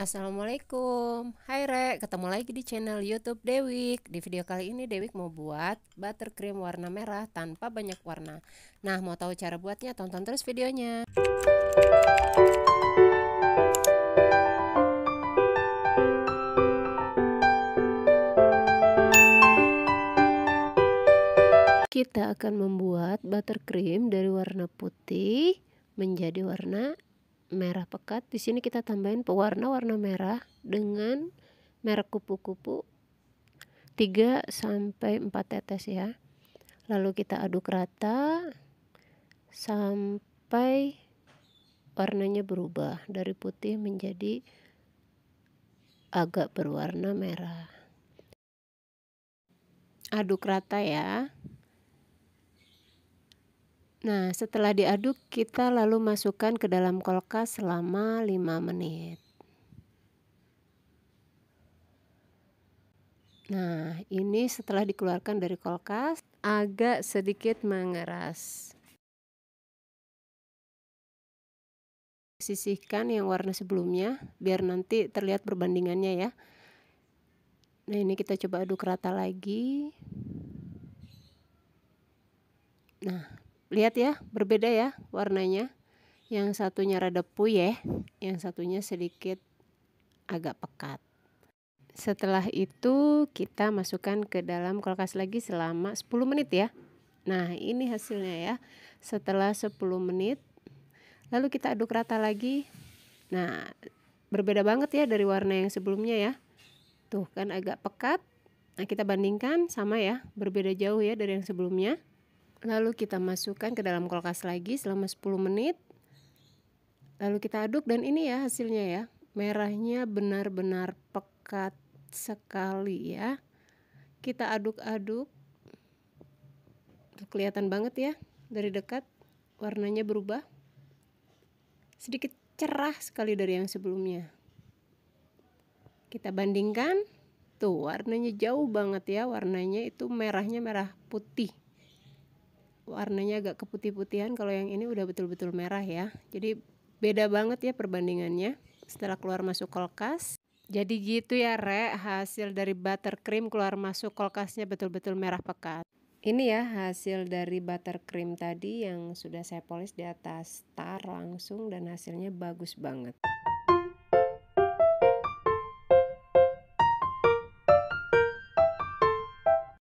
Assalamualaikum Hai Re, ketemu lagi di channel youtube Dewik Di video kali ini Dewik mau buat buttercream warna merah tanpa banyak warna Nah mau tahu cara buatnya, tonton terus videonya Kita akan membuat buttercream dari warna putih menjadi warna merah pekat. Di sini kita tambahin pewarna warna merah dengan merek kupu-kupu 3 sampai 4 tetes ya. Lalu kita aduk rata sampai warnanya berubah dari putih menjadi agak berwarna merah. Aduk rata ya. Nah, setelah diaduk, kita lalu masukkan ke dalam kulkas selama 5 menit. Nah, ini setelah dikeluarkan dari kulkas, agak sedikit mengeras. Sisihkan yang warna sebelumnya, biar nanti terlihat perbandingannya ya. Nah, ini kita coba aduk rata lagi. Nah, lihat ya berbeda ya warnanya yang satunya rada puyeh yang satunya sedikit agak pekat setelah itu kita masukkan ke dalam kulkas lagi selama 10 menit ya nah ini hasilnya ya setelah 10 menit lalu kita aduk rata lagi nah berbeda banget ya dari warna yang sebelumnya ya tuh kan agak pekat nah kita bandingkan sama ya berbeda jauh ya dari yang sebelumnya Lalu kita masukkan ke dalam kulkas lagi selama 10 menit. Lalu kita aduk dan ini ya hasilnya ya. Merahnya benar-benar pekat sekali ya. Kita aduk-aduk. Kelihatan banget ya dari dekat warnanya berubah. Sedikit cerah sekali dari yang sebelumnya. Kita bandingkan. Tuh, warnanya jauh banget ya. Warnanya itu merahnya merah putih warnanya agak keputih-putihan kalau yang ini udah betul-betul merah ya jadi beda banget ya perbandingannya setelah keluar masuk kulkas jadi gitu ya re, hasil dari buttercream keluar masuk kulkasnya betul-betul merah pekat ini ya hasil dari buttercream tadi yang sudah saya polis di atas tar langsung dan hasilnya bagus banget.